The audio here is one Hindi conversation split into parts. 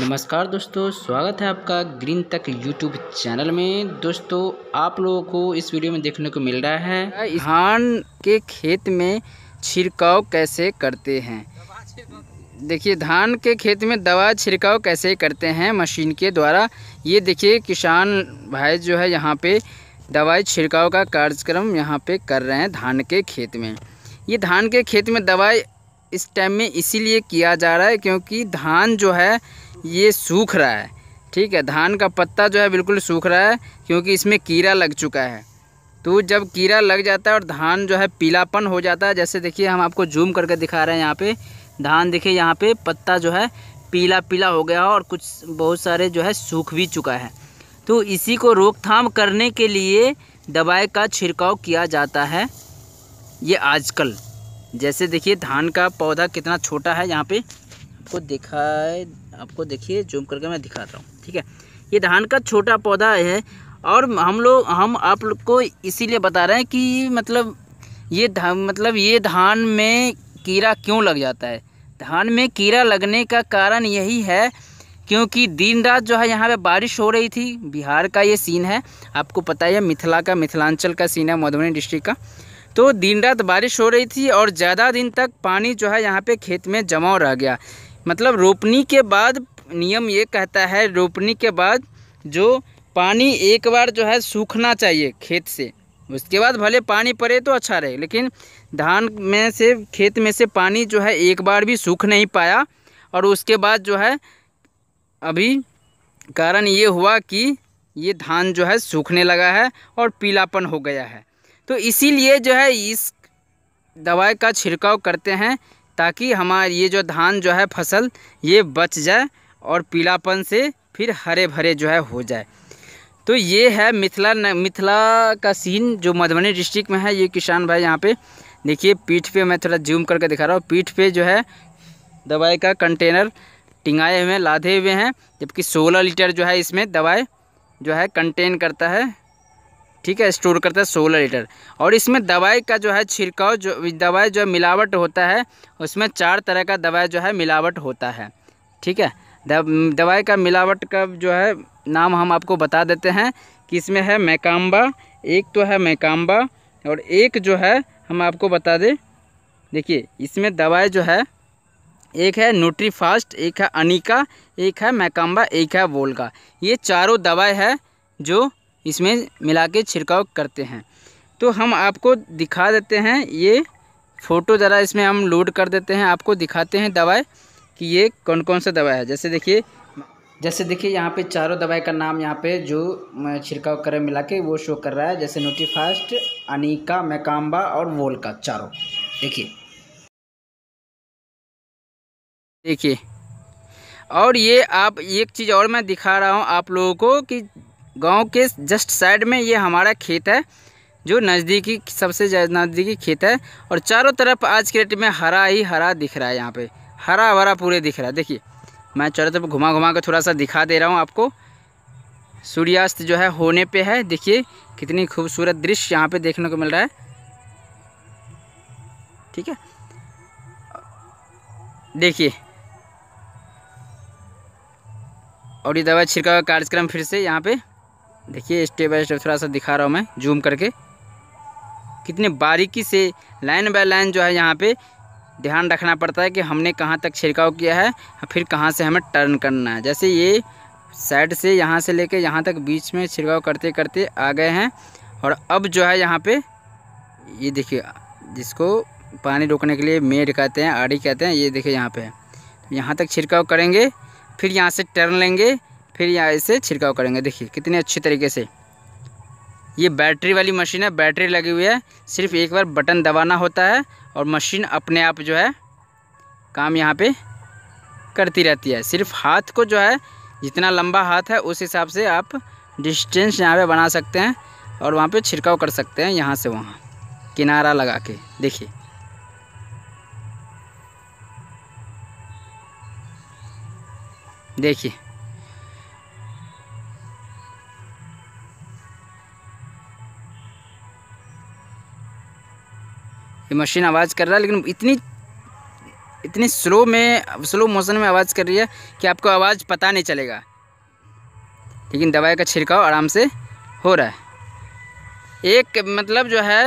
नमस्कार दोस्तों स्वागत है आपका ग्रीन तक यूट्यूब चैनल में दोस्तों आप लोगों को इस वीडियो में देखने को मिल रहा है धान के खेत में छिड़काव कैसे करते हैं देखिए धान के खेत में दवा छिड़काव कैसे करते हैं मशीन के द्वारा ये देखिए किसान भाई जो है यहाँ पे दवाई छिड़काव का कार्यक्रम यहाँ पे कर रहे हैं धान के खेत में ये धान के खेत में दवाई इस टाइम में इसीलिए किया जा रहा है क्योंकि धान जो है ये सूख रहा है ठीक है धान का पत्ता जो है बिल्कुल सूख रहा है क्योंकि इसमें कीड़ा लग चुका है तो जब कीड़ा लग जाता है और धान जो है पीलापन हो जाता है जैसे देखिए हम आपको जूम करके दिखा रहे हैं यहाँ पे धान देखिए यहाँ पे पत्ता जो है पीला पीला हो गया और कुछ बहुत सारे जो है सूख भी चुका है तो इसी को रोकथाम करने के लिए दवाई का छिड़काव किया जाता है ये आजकल जैसे देखिए धान का पौधा कितना छोटा है यहाँ पर आपको दिखाए आपको देखिए जूम करके मैं दिखाता हूँ ठीक है ये धान का छोटा पौधा है और हम लोग हम आप लोग को इसीलिए बता रहे हैं कि मतलब ये मतलब ये धान में कीड़ा क्यों लग जाता है धान में कीड़ा लगने का कारण यही है क्योंकि दिन रात जो है यहाँ पे बारिश हो रही थी बिहार का ये सीन है आपको पता है मिथिला का मिथिलांचल का सीन है मधुबनी डिस्ट्रिक्ट का तो दिन रात बारिश हो रही थी और ज़्यादा दिन तक पानी जो है यहाँ पे खेत में जमा रह गया मतलब रोपनी के बाद नियम ये कहता है रोपनी के बाद जो पानी एक बार जो है सूखना चाहिए खेत से उसके बाद भले पानी पड़े तो अच्छा रहे लेकिन धान में से खेत में से पानी जो है एक बार भी सूख नहीं पाया और उसके बाद जो है अभी कारण ये हुआ कि ये धान जो है सूखने लगा है और पीलापन हो गया है तो इसीलिए जो है इस दवाई का छिड़काव करते हैं ताकि हमारे ये जो धान जो है फसल ये बच जाए और पीलापन से फिर हरे भरे जो है हो जाए तो ये है मिथिला मिथिला का सीन जो मधुबनी डिस्ट्रिक्ट में है ये किसान भाई यहाँ पे देखिए पीठ पे मैं थोड़ा जूम करके दिखा रहा हूँ पीठ पे जो है दवाई का कंटेनर टिंगाए हुए लादे हुए हैं जबकि 16 लीटर जो है इसमें दवाई जो है कंटेन करता है ठीक है स्टोर करता है सोलह लीटर और इसमें दवाई का जो है छिड़काव जो दवाई जो मिलावट होता है उसमें चार तरह का दवाई जो है मिलावट होता है ठीक है दवाई का मिलावट का जो है नाम हम आपको बता देते हैं कि इसमें है मैकाम्बा एक तो है मैकाम्बा और एक जो है हम आपको बता दें देखिए इसमें दवाई जो है एक है न्यूट्रीफास्ट एक है अनिका एक है मैकाम्बा एक है वोल्गा ये चारों दवाई है जो इसमें मिला के छिड़काव करते हैं तो हम आपको दिखा देते हैं ये फ़ोटो ज़रा इसमें हम लोड कर देते हैं आपको दिखाते हैं दवाई कि ये कौन कौन सा दवाई है जैसे देखिए जैसे देखिए यहाँ पे चारों दवाई का नाम यहाँ पे जो छिड़काव करें मिला के वो शो कर रहा है जैसे नोटिफास्ट अनिका मैकाम्बा और का चारों देखिए देखिए और ये आप एक चीज़ और मैं दिखा रहा हूँ आप लोगों को कि गांव के जस्ट साइड में ये हमारा खेत है जो नज़दीकी सबसे नज़दीकी खेत है और चारों तरफ आज के डेट में हरा ही हरा दिख रहा है यहाँ पे हरा भरा पूरे दिख रहा है देखिए मैं चारों तरफ घुमा घुमा कर थोड़ा सा दिखा दे रहा हूँ आपको सूर्यास्त जो है होने पे है देखिए कितनी खूबसूरत दृश्य यहाँ पे देखने को मिल रहा है ठीक है देखिए और ये दवा छिड़काव कार्यक्रम फिर से यहाँ पे देखिए स्टेप बाय स्टेप थोड़ा सा दिखा रहा हूँ मैं जूम करके कितने बारीकी से लाइन बाय लाइन जो है यहाँ पे ध्यान रखना पड़ता है कि हमने कहाँ तक छिड़काव किया है फिर कहाँ से हमें टर्न करना है जैसे ये साइड से यहाँ से लेके यहाँ तक बीच में छिड़काव करते करते आ गए हैं और अब जो है यहाँ पे ये देखिए जिसको पानी रोकने के लिए मेड कहते हैं आड़ी कहते हैं ये देखिए यहाँ पे यहाँ तक छिड़काव करेंगे फिर यहाँ से टर्न लेंगे फिर यहाँ इसे छिड़काव करेंगे देखिए कितने अच्छे तरीके से ये बैटरी वाली मशीन है बैटरी लगी हुई है सिर्फ एक बार बटन दबाना होता है और मशीन अपने आप जो है काम यहाँ पे करती रहती है सिर्फ हाथ को जो है जितना लंबा हाथ है उस हिसाब से आप डिस्टेंस यहाँ पे बना सकते हैं और वहाँ पे छिड़काव कर सकते हैं यहाँ से वहाँ किनारा लगा के देखिए देखिए मशीन आवाज़ कर रहा है लेकिन इतनी इतनी स्लो में स्लो मोशन में आवाज़ कर रही है कि आपको आवाज़ पता नहीं चलेगा लेकिन दवाई का छिड़काव आराम से हो रहा है एक मतलब जो है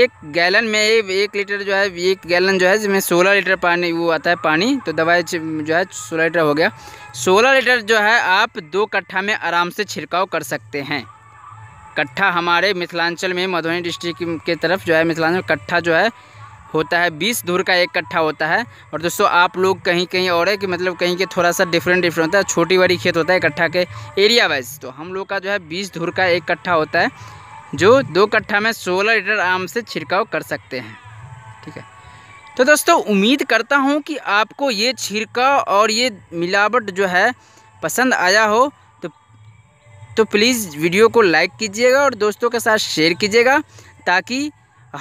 एक गैलन में एक लीटर जो है एक गैलन जो है जिसमें सोलह लीटर पानी वो आता है पानी तो दवाई जो है सोलह लीटर हो गया सोलह लीटर जो है आप दो कट्ठा में आराम से छिड़काव कर सकते हैं कट्ठा हमारे मिथिलांचल में मधुबनी डिस्ट्रिक्ट के तरफ जो है मिथिलांचल कट्ठा जो है होता है बीस धूर का एक कट्ठा होता है और दोस्तों आप लोग कहीं कहीं और है कि मतलब कहीं के थोड़ा सा डिफरेंट डिफरेंट होता है छोटी बड़ी खेत होता है कट्ठा के एरिया वाइज तो हम लोग का जो है बीस धूर का एक कट्ठा होता है जो दो कट्ठा में सोलह लीटर आम से छिड़काव कर सकते हैं ठीक है तो दोस्तों उम्मीद करता हूँ कि आपको ये छिड़काव और ये मिलावट जो है पसंद आया हो तो प्लीज़ वीडियो को लाइक कीजिएगा और दोस्तों के साथ शेयर कीजिएगा ताकि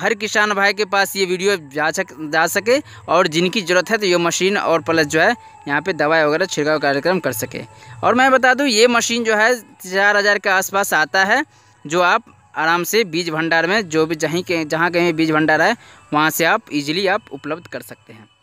हर किसान भाई के पास ये वीडियो जा सक जा सके और जिनकी ज़रूरत है तो ये मशीन और प्लस जो है यहाँ पे दवाई वगैरह छिड़काव कार्यक्रम कर सके और मैं बता दूँ ये मशीन जो है चार हज़ार के आसपास आता है जो आप आराम से बीज भंडार में जो भी जहीं के जहाँ कहीं बीज भंडार है वहाँ से आप इजीली आप उपलब्ध कर सकते हैं